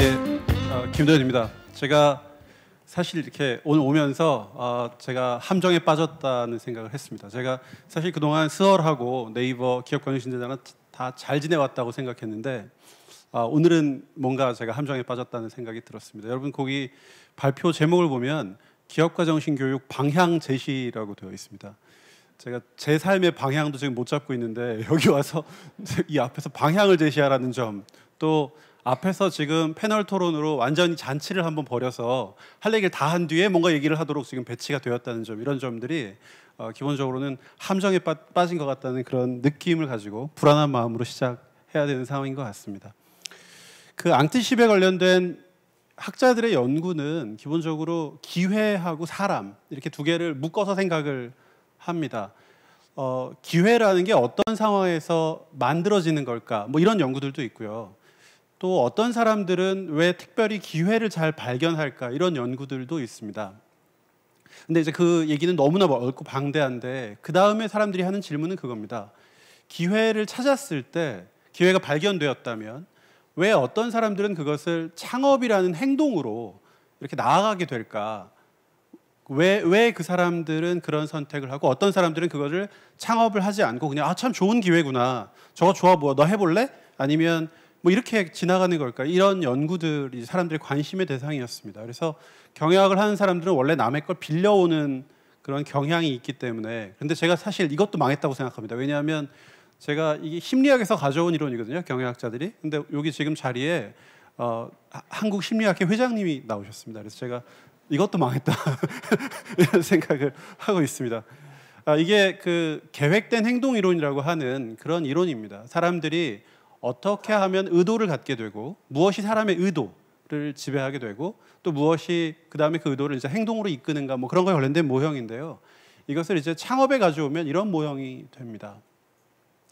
예, 어, 김도현입니다. 제가 사실 이렇게 오늘 오면서 어, 제가 함정에 빠졌다는 생각을 했습니다. 제가 사실 그동안 스월하고 네이버 기업관유신대자는다잘 지내왔다고 생각했는데 어, 오늘은 뭔가 제가 함정에 빠졌다는 생각이 들었습니다. 여러분 거기 발표 제목을 보면 기업과 정신교육 방향 제시라고 되어 있습니다. 제가 제 삶의 방향도 지금 못 잡고 있는데 여기 와서 이 앞에서 방향을 제시하라는 점또 앞에서 지금 패널 토론으로 완전히 잔치를 한번 벌여서 할 얘기를 다 한 뒤에 뭔가 얘기를 하도록 지금 배치가 되었다는 점 이런 점들이 어, 기본적으로는 함정에 빠, 빠진 것 같다는 그런 느낌을 가지고 불안한 마음으로 시작해야 되는 상황인 것 같습니다. 그 앙티십에 관련된 학자들의 연구는 기본적으로 기회하고 사람 이렇게 두 개를 묶어서 생각을 합니다. 어, 기회라는 게 어떤 상황에서 만들어지는 걸까? 뭐 이런 연구들도 있고요. 또 어떤 사람들은 왜 특별히 기회를 잘 발견할까 이런 연구들도 있습니다. 근데 이제 그 얘기는 너무나 넓고 방대한데 그 다음에 사람들이 하는 질문은 그겁니다. 기회를 찾았을 때 기회가 발견되었다면 왜 어떤 사람들은 그것을 창업이라는 행동으로 이렇게 나아가게 될까? 왜 왜 그 사람들은 그런 선택을 하고 어떤 사람들은 그거를 창업을 하지 않고 그냥 아 참 좋은 기회구나 저거 좋아 보너 뭐, 해볼래? 아니면 뭐 이렇게 지나가는 걸까 이런 연구들이 사람들의 관심의 대상이었습니다. 그래서 경영학을 하는 사람들은 원래 남의 걸 빌려오는 그런 경향이 있기 때문에 근데 제가 사실 이것도 망했다고 생각합니다. 왜냐하면 제가 이게 심리학에서 가져온 이론이거든요. 경영학자들이. 근데 여기 지금 자리에 어, 한국 심리학회 회장님이 나오셨습니다. 그래서 제가 이것도 망했다 이런 생각을 하고 있습니다. 아, 이게 그 계획된 행동 이론이라고 하는 그런 이론입니다. 사람들이 어떻게 하면 의도를 갖게 되고 무엇이 사람의 의도를 지배하게 되고 또 무엇이 그다음에 그 의도를 이제 행동으로 이끄는가 뭐 그런 거에 관련된 모형인데요. 이것을 이제 창업에 가져오면 이런 모형이 됩니다.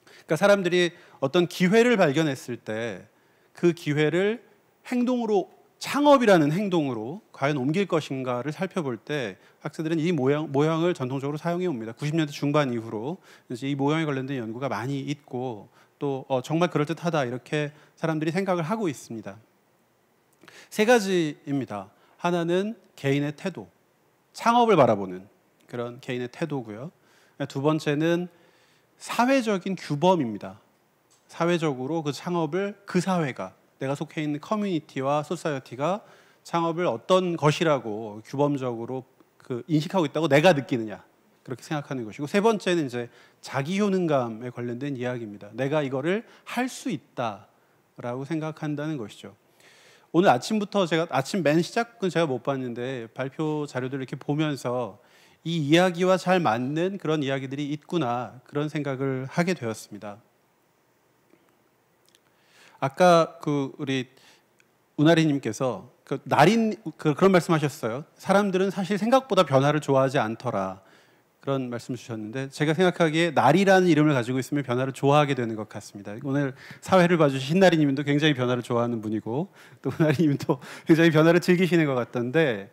그러니까 사람들이 어떤 기회를 발견했을 때 그 기회를 행동으로 창업이라는 행동으로 과연 옮길 것인가를 살펴볼 때 학생들은 이모형 모형을 전통적으로 사용해 옵니다. 90년대 중반 이후로 이제 이 모형에 관련된 연구가 많이 있고 또 어, 정말 그럴듯하다 이렇게 사람들이 생각을 하고 있습니다. 세 가지입니다. 하나는 개인의 태도, 창업을 바라보는 그런 개인의 태도고요. 두 번째는 사회적인 규범입니다. 사회적으로 그 창업을 그 사회가 내가 속해 있는 커뮤니티와 소사이어티가 창업을 어떤 것이라고 규범적으로 그 인식하고 있다고 내가 느끼느냐 그렇게 생각하는 것이고 세 번째는 이제 자기 효능감에 관련된 이야기입니다. 내가 이거를 할 수 있다라고 생각한다는 것이죠. 오늘 아침부터 제가 아침 맨 시작은 제가 못 봤는데 발표 자료들을 이렇게 보면서 이 이야기와 잘 맞는 그런 이야기들이 있구나 그런 생각을 하게 되었습니다. 아까 그 우리 우나리님께서 그 날인 그, 그런 말씀하셨어요. 사람들은 사실 생각보다 변화를 좋아하지 않더라. 그런 말씀 주셨는데 제가 생각하기에 날이라는 이름을 가지고 있으면 변화를 좋아하게 되는 것 같습니다. 오늘 사회를 봐주신 신나리님도 굉장히 변화를 좋아하는 분이고 또 나리님도 굉장히 변화를 즐기시는 것 같던데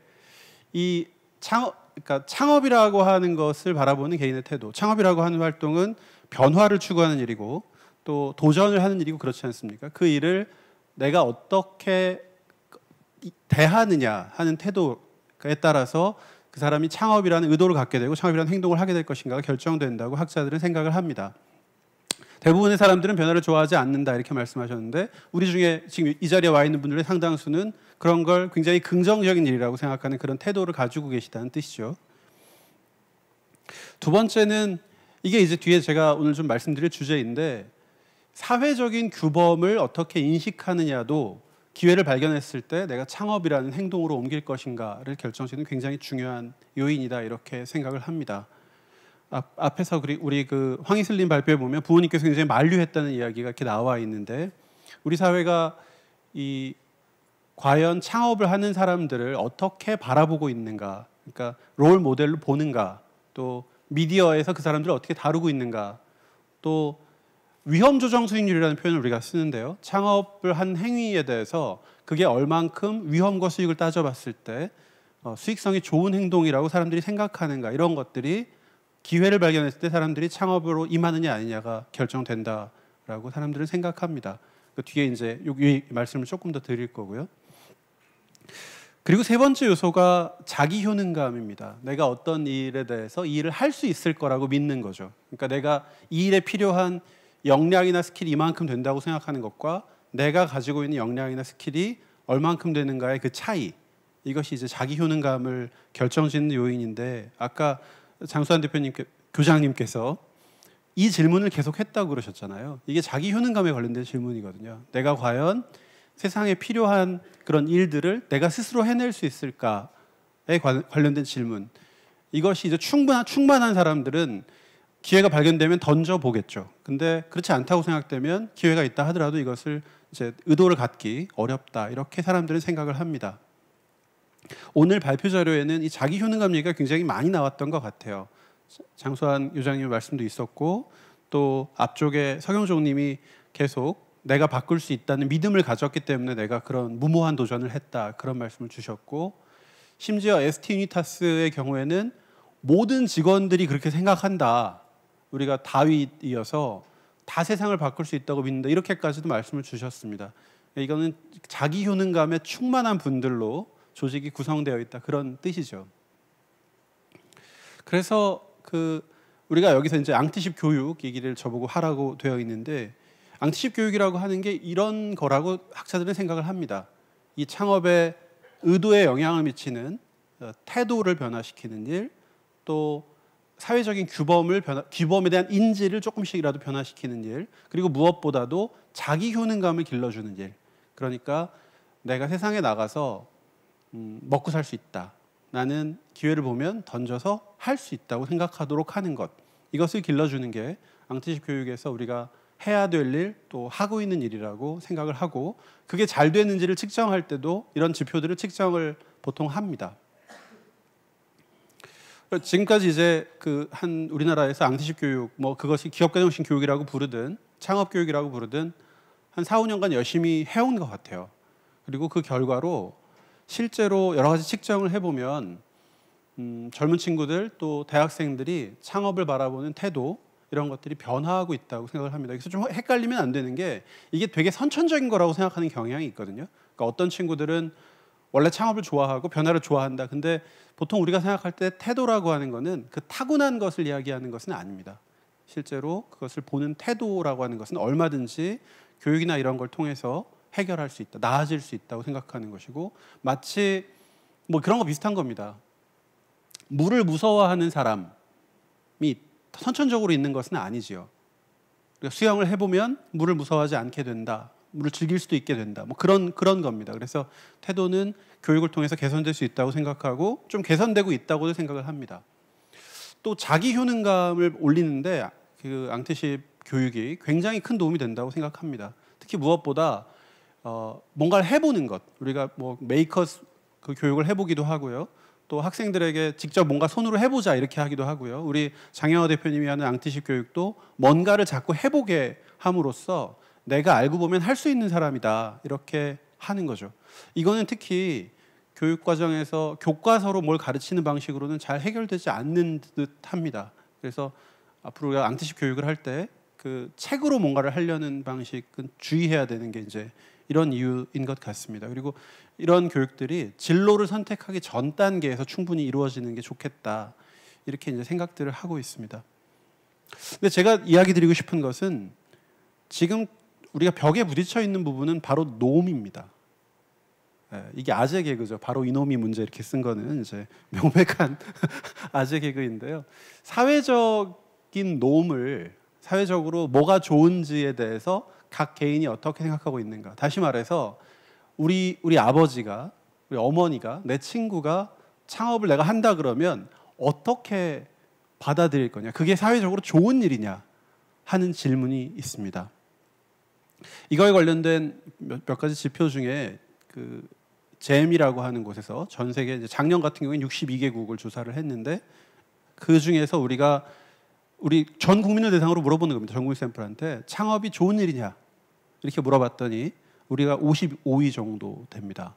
이 창업 그러니까 창업이라고 하는 것을 바라보는 개인의 태도, 창업이라고 하는 활동은 변화를 추구하는 일이고 또 도전을 하는 일이고 그렇지 않습니까? 그 일을 내가 어떻게 대하느냐 하는 태도에 따라서 그 사람이 창업이라는 의도를 갖게 되고 창업이라는 행동을 하게 될 것인가가 결정된다고 학자들은 생각을 합니다. 대부분의 사람들은 변화를 좋아하지 않는다 이렇게 말씀하셨는데 우리 중에 지금 이 자리에 와 있는 분들의 상당수는 그런 걸 굉장히 긍정적인 일이라고 생각하는 그런 태도를 가지고 계시다는 뜻이죠. 두 번째는 이게 이제 뒤에 제가 오늘 좀 말씀드릴 주제인데 사회적인 규범을 어떻게 인식하느냐도 기회를 발견했을 때 내가 창업이라는 행동으로 옮길 것인가를 결정짓는 굉장히 중요한 요인이다 이렇게 생각을 합니다. 앞, 앞에서 우리 그 황희슬님 발표에 보면 부모님께서 굉장히 만류했다는 이야기가 이렇게 나와 있는데 우리 사회가 이 과연 창업을 하는 사람들을 어떻게 바라보고 있는가, 그러니까 롤 모델로 보는가, 또 미디어에서 그 사람들을 어떻게 다루고 있는가, 또 위험 조정 수익률이라는 표현을 우리가 쓰는데요. 창업을 한 행위에 대해서 그게 얼만큼 위험과 수익을 따져봤을 때 어, 수익성이 좋은 행동이라고 사람들이 생각하는가 이런 것들이 기회를 발견했을 때 사람들이 창업으로 임하느냐 아니냐가 결정된다라고 사람들은 생각합니다. 그 뒤에 이제 이 말씀을 조금 더 드릴 거고요. 그리고 세 번째 요소가 자기 효능감입니다. 내가 어떤 일에 대해서 이 일을 할 수 있을 거라고 믿는 거죠. 그러니까 내가 이 일에 필요한 역량이나 스킬이 이만큼 된다고 생각하는 것과 내가 가지고 있는 역량이나 스킬이 얼만큼 되는가의 그 차이 이것이 이제 자기 효능감을 결정짓는 요인인데 아까 장수환 대표님 께 교장님께서 이 질문을 계속 했다고 그러셨잖아요. 이게 자기 효능감에 관련된 질문이거든요. 내가 과연 세상에 필요한 그런 일들을 내가 스스로 해낼 수 있을까에 관련된 질문. 이것이 이제 충분한 충만한 사람들은 기회가 발견되면 던져 보겠죠. 근데 그렇지 않다고 생각되면 기회가 있다 하더라도 이것을 이제 의도를 갖기 어렵다 이렇게 사람들은 생각을 합니다. 오늘 발표 자료에는 이 자기 효능감 얘기가 굉장히 많이 나왔던 것 같아요. 장소환 요장님 말씀도 있었고 또 앞쪽에 서경종님이 계속 내가 바꿀 수 있다는 믿음을 가졌기 때문에 내가 그런 무모한 도전을 했다 그런 말씀을 주셨고 심지어 ST 유니타스의 경우에는 모든 직원들이 그렇게 생각한다 우리가 다윗이어서 다 세상을 바꿀 수 있다고 믿는다. 이렇게까지도 말씀을 주셨습니다. 이거는 자기 효능감에 충만한 분들로 조직이 구성되어 있다. 그런 뜻이죠. 그래서 그 우리가 여기서 이제 앙티십 교육 얘기를 저보고 하라고 되어 있는데 앙티십 교육이라고 하는 게 이런 거라고 학자들은 생각을 합니다. 이 창업의 의도에 영향을 미치는 어, 태도를 변화시키는 일, 또 사회적인 규범을 변화, 규범에 대한 인지를 조금씩이라도 변화시키는 일, 그리고 무엇보다도 자기 효능감을 길러주는 일. 그러니까 내가 세상에 나가서 음, 먹고 살 수 있다. 나는 기회를 보면 던져서 할 수 있다고 생각하도록 하는 것. 이것을 길러주는 게 앙티식 교육에서 우리가 해야 될 일 또 하고 있는 일이라고 생각을 하고 그게 잘 되는지를 측정할 때도 이런 지표들을 측정을 보통 합니다. 지금까지 이제 그 한 우리나라에서 앙티식 교육 뭐 그것이 기업가 정신 교육이라고 부르든 창업 교육이라고 부르든 한 4, 5년간 열심히 해온 것 같아요. 그리고 그 결과로 실제로 여러 가지 측정을 해보면 음, 젊은 친구들 또 대학생들이 창업을 바라보는 태도 이런 것들이 변화하고 있다고 생각을 합니다. 그래서 좀 헷갈리면 안 되는 게 이게 되게 선천적인 거라고 생각하는 경향이 있거든요. 그러니까 어떤 친구들은 원래 창업을 좋아하고 변화를 좋아한다. 근데 보통 우리가 생각할 때 태도라고 하는 것은 그 타고난 것을 이야기하는 것은 아닙니다. 실제로 그것을 보는 태도라고 하는 것은 얼마든지 교육이나 이런 걸 통해서 해결할 수 있다, 나아질 수 있다고 생각하는 것이고 마치 뭐 그런 거 비슷한 겁니다. 물을 무서워하는 사람이 선천적으로 있는 것은 아니지요. 그러니까 수영을 해보면 물을 무서워하지 않게 된다. 물를 즐길 수도 있게 된다. 뭐 그런 그런 겁니다. 그래서 태도는 교육을 통해서 개선될 수 있다고 생각하고 좀 개선되고 있다고도 생각을 합니다. 또 자기 효능감을 올리는데 그 앙태시 교육이 굉장히 큰 도움이 된다고 생각합니다. 특히 무엇보다 어, 뭔가를 해보는 것 우리가 뭐 메이커스 그 교육을 해보기도 하고요. 또 학생들에게 직접 뭔가 손으로 해보자 이렇게 하기도 하고요. 우리 장영호 대표님이 하는 앙티식 교육도 뭔가를 자꾸 해보게 함으로써 내가 알고 보면 할 수 있는 사람이다. 이렇게 하는 거죠. 이거는 특히 교육 과정에서 교과서로 뭘 가르치는 방식으로는 잘 해결되지 않는 듯합니다. 그래서 앞으로 우리가 앙트식 교육을 할 때 그 책으로 뭔가를 하려는 방식은 주의해야 되는 게 이제 이런 이유인 것 같습니다. 그리고 이런 교육들이 진로를 선택하기 전 단계에서 충분히 이루어지는 게 좋겠다. 이렇게 이제 생각들을 하고 있습니다. 근데 제가 이야기 드리고 싶은 것은 지금 우리가 벽에 부딪혀 있는 부분은 바로 놈입니다. 예, 이게 아재 개그죠. 바로 이놈이 문제 이렇게 쓴 거는 이제 명백한 아재 개그인데요. 사회적인 놈을 사회적으로 뭐가 좋은지에 대해서 각 개인이 어떻게 생각하고 있는가. 다시 말해서 우리 우리 아버지가 우리 어머니가 내 친구가 창업을 내가 한다 그러면 어떻게 받아들일 거냐. 그게 사회적으로 좋은 일이냐 하는 질문이 있습니다. 이거에 관련된 몇, 몇 가지 지표 중에 그 잼이라고 하는 곳에서 전 세계 이제 작년 같은 경우에 62개국을 조사를 했는데 그 중에서 우리가 우리 전 국민을 대상으로 물어보는 겁니다. 전국 샘플한테 창업이 좋은 일이냐 이렇게 물어봤더니 우리가 55위 정도 됩니다.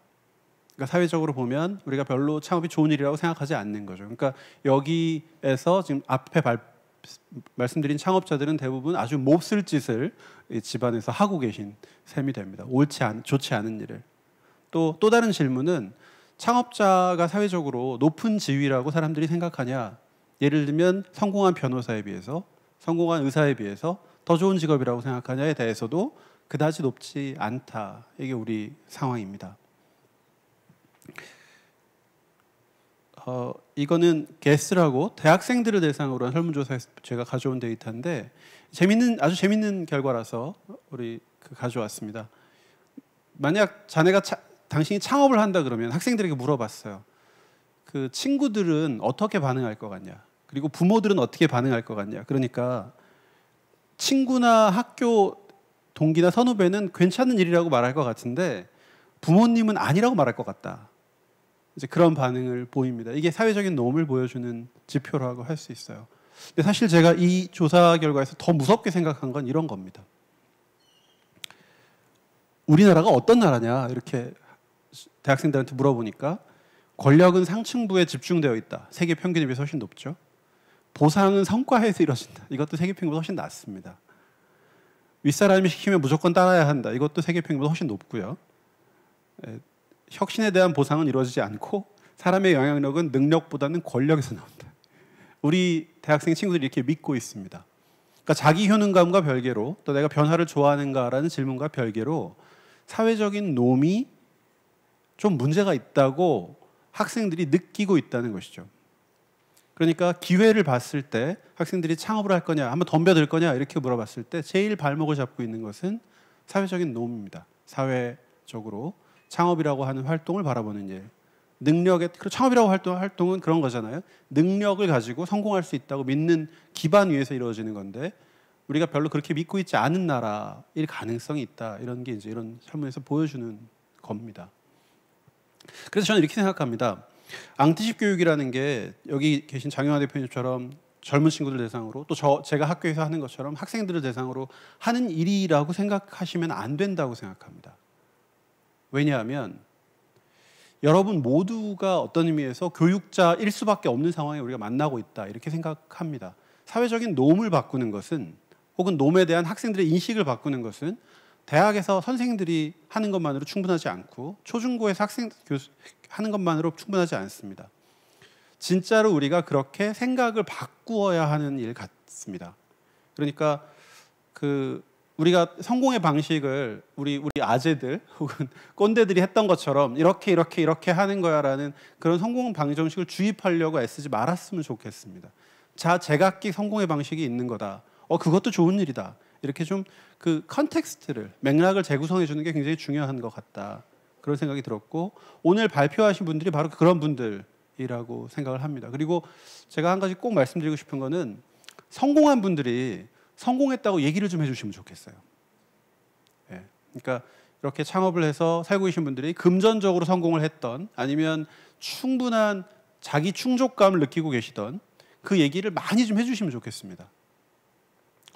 그러니까 사회적으로 보면 우리가 별로 창업이 좋은 일이라고 생각하지 않는 거죠. 그러니까 여기에서 지금 앞에 발, 말씀드린 창업자들은 대부분 아주 몹쓸 짓을 집안에서 하고 계신 셈이 됩니다. 옳지 않, 좋지 않은 일을. 또, 또 다른 질문은 창업자가 사회적으로 높은 지위라고 사람들이 생각하냐? 예를 들면 성공한 변호사에 비해서, 성공한 의사에 비해서 더 좋은 직업이라고 생각하냐에 대해서도 그다지 높지 않다. 이게 우리 상황입니다. 어, 이거는 게스라고 대학생들을 대상으로 한 설문조사에서 제가 가져온 데이터인데 재밌는 아주 재밌는 결과라서 우리 그 가져왔습니다. 만약 자네가 차, 당신이 창업을 한다 그러면 학생들에게 물어봤어요. 그 친구들은 어떻게 반응할 것 같냐? 그리고 부모들은 어떻게 반응할 것 같냐? 그러니까 친구나 학교 동기나 선후배는 괜찮은 일이라고 말할 것 같은데 부모님은 아니라고 말할 것 같다. 이제 그런 반응을 보입니다. 이게 사회적인 놈을 보여주는 지표라고 할 수 있어요. 근데 사실 제가 이 조사 결과에서 더 무섭게 생각한 건 이런 겁니다. 우리나라가 어떤 나라냐 이렇게 대학생들한테 물어보니까 권력은 상층부에 집중되어 있다. 세계 평균에 비해서 훨씬 높죠. 보상은 성과에서 이루어진다. 이것도 세계 평균보다 훨씬 낮습니다. 윗사람이 시키면 무조건 따라야 한다. 이것도 세계 평균보다 훨씬 높고요. 예, 혁신에 대한 보상은 이루어지지 않고 사람의 영향력은 능력보다는 권력에서 나온다. 우리 대학생 친구들이 이렇게 믿고 있습니다. 그러니까 자기 효능감과 별개로 또 내가 변화를 좋아하는가라는 질문과 별개로 사회적인 놈이 좀 문제가 있다고 학생들이 느끼고 있다는 것이죠. 그러니까 기회를 봤을 때 학생들이 창업을 할 거냐, 한번 덤벼들 거냐 이렇게 물어봤을 때 제일 발목을 잡고 있는 것은 사회적인 놈입니다. 사회적으로 창업이라고 하는 활동을 바라보는 일. 능력의 창업이라고 활동 활동은 그런 거잖아요. 능력을 가지고 성공할 수 있다고 믿는 기반 위에서 이루어지는 건데 우리가 별로 그렇게 믿고 있지 않은 나라일 가능성이 있다. 이런 게 이제 이런 설문에서 보여주는 겁니다. 그래서 저는 이렇게 생각합니다. 앙티식 교육이라는 게 여기 계신 장영화 대표님처럼 젊은 친구들 대상으로 또 저 제가 학교에서 하는 것처럼 학생들을 대상으로 하는 일이라고 생각하시면 안 된다고 생각합니다. 왜냐하면 여러분 모두가 어떤 의미에서 교육자일 수밖에 없는 상황에 우리가 만나고 있다 이렇게 생각합니다. 사회적인 놈을 바꾸는 것은 혹은 놈에 대한 학생들의 인식을 바꾸는 것은 대학에서 선생들이 하는 것만으로 충분하지 않고 초중고에서 학생 교수 하는 것만으로 충분하지 않습니다. 진짜로 우리가 그렇게 생각을 바꾸어야 하는 일 같습니다. 그러니까 그 우리가 성공의 방식을 우리 우리 아재들 혹은 꼰대들이 했던 것처럼 이렇게 이렇게 이렇게 하는 거야라는 그런 성공 방정식을 주입하려고 애쓰지 말았으면 좋겠습니다. 자 제각기 성공의 방식이 있는 거다. 어 그것도 좋은 일이다. 이렇게 좀 그 컨텍스트를 맥락을 재구성해 주는 게 굉장히 중요한 것 같다. 그런 생각이 들었고 오늘 발표하신 분들이 바로 그런 분들이라고 생각을 합니다. 그리고 제가 한 가지 꼭 말씀드리고 싶은 거는 성공한 분들이 성공했다고 얘기를 좀 해주시면 좋겠어요. 예. 그러니까 이렇게 창업을 해서 살고 계신 분들이 금전적으로 성공을 했던 아니면 충분한 자기 충족감을 느끼고 계시던 그 얘기를 많이 좀 해주시면 좋겠습니다.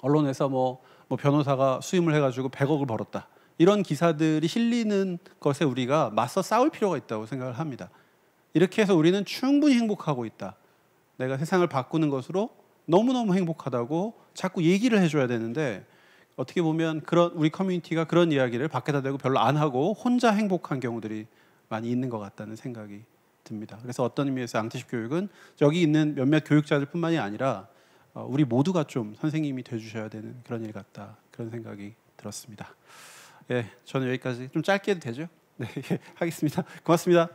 언론에서 뭐, 뭐 변호사가 수임을 해가지고 100억을 벌었다. 이런 기사들이 실리는 것에 우리가 맞서 싸울 필요가 있다고 생각을 합니다. 이렇게 해서 우리는 충분히 행복하고 있다. 내가 세상을 바꾸는 것으로 너무너무 행복하다고 자꾸 얘기를 해줘야 되는데 어떻게 보면 그런 우리 커뮤니티가 그런 이야기를 밖에다 대고 별로 안 하고 혼자 행복한 경우들이 많이 있는 것 같다는 생각이 듭니다. 그래서 어떤 의미에서 앙티식 교육은 여기 있는 몇몇 교육자들뿐만이 아니라 어, 우리 모두가 좀 선생님이 돼주셔야 되는 그런 일 같다 그런 생각이 들었습니다. 예, 저는 여기까지 좀 짧게 해도 되죠? 네, 예, 하겠습니다. 고맙습니다.